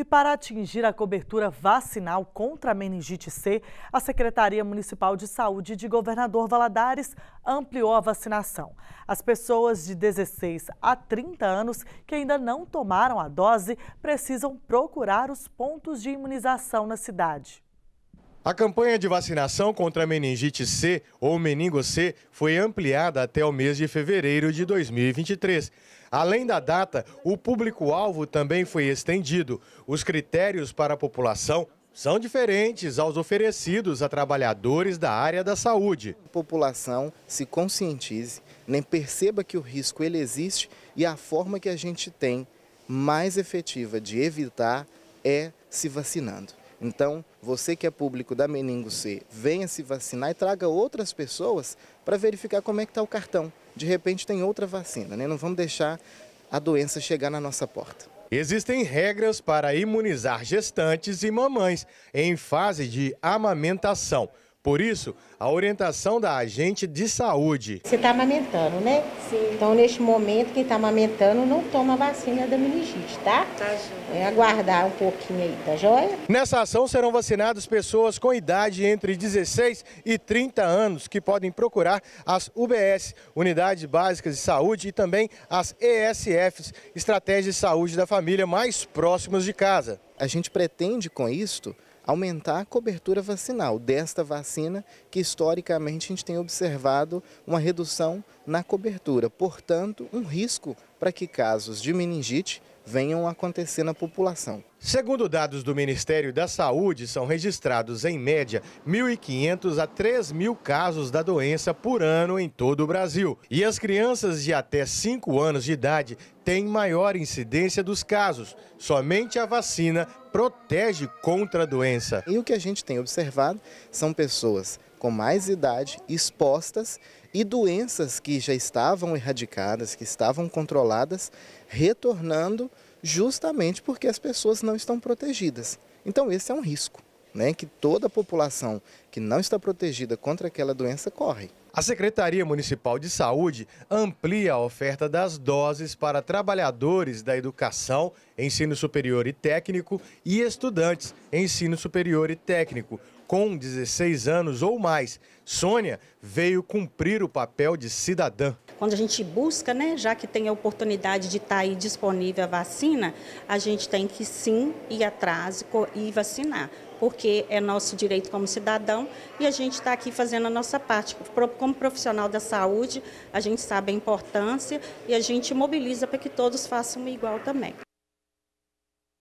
E para atingir a cobertura vacinal contra a meningite C, a Secretaria Municipal de Saúde de Governador Valadares ampliou a vacinação. As pessoas de 16 a 30 anos que ainda não tomaram a dose precisam procurar os pontos de imunização na cidade. A campanha de vacinação contra a meningite C ou meningo C foi ampliada até o mês de fevereiro de 2023. Além da data, o público-alvo também foi estendido. Os critérios para a população são diferentes aos oferecidos a trabalhadores da área da saúde. A população se conscientize, nem perceba que o risco ele existe e a forma que a gente tem mais efetiva de evitar é se vacinando. Então, você que é público da Meningo C, venha se vacinar e traga outras pessoas para verificar como é que está o cartão. De repente tem outra vacina, né? Não vamos deixar a doença chegar na nossa porta. Existem regras para imunizar gestantes e mamães em fase de amamentação. Por isso, a orientação da agente de saúde. Você está amamentando, né? Sim. Então, neste momento, quem está amamentando não toma vacina da meningite, tá? Tá, É aguardar um pouquinho aí, tá joia? Nessa ação serão vacinadas pessoas com idade entre 16 e 30 anos que podem procurar as UBS, Unidades Básicas de Saúde, e também as ESFs, Estratégias de Saúde da Família, mais próximas de casa. A gente pretende, com isto, aumentar a cobertura vacinal desta vacina, que historicamente a gente tem observado uma redução na cobertura. Portanto, um risco para que casos de meningite venham a acontecer na população. Segundo dados do Ministério da Saúde, são registrados, em média, 1.500 a 3.000 casos da doença por ano em todo o Brasil. E as crianças de até 5 anos de idade têm maior incidência dos casos. Somente a vacina protege contra a doença. E o que a gente tem observado são pessoas com mais idade expostas e doenças que já estavam erradicadas, que estavam controladas, retornando justamente porque as pessoas não estão protegidas. Então esse é um risco. Né, que toda a população que não está protegida contra aquela doença corre. A Secretaria Municipal de Saúde amplia a oferta das doses para trabalhadores da educação, ensino superior e técnico e estudantes, ensino superior e técnico, com 16 anos ou mais. Sônia veio cumprir o papel de cidadã quando a gente busca, né, já que tem a oportunidade de estar tá aí disponível a vacina, a gente tem que sim ir atrás e vacinar, porque é nosso direito como cidadão e a gente está aqui fazendo a nossa parte. Como profissional da saúde, a gente sabe a importância e a gente mobiliza para que todos façam igual também.